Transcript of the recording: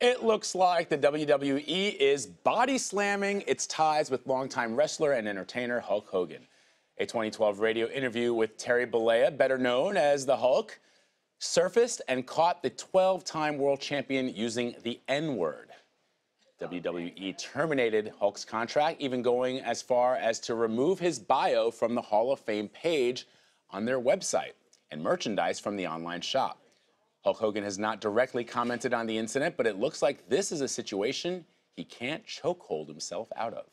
It looks like the WWE is body slamming its ties with longtime wrestler and entertainer Hulk Hogan. A 2012 radio interview with Terry Bollea, better known as the Hulk, surfaced and caught the 12 time world champion using the N word. WWE terminated Hulk's contract, even going as far as to remove his bio from the Hall of Fame page on their website and merchandise from the online shop. Hulk Hogan has not directly commented on the incident, but it looks like this is a situation he can't chokehold himself out of.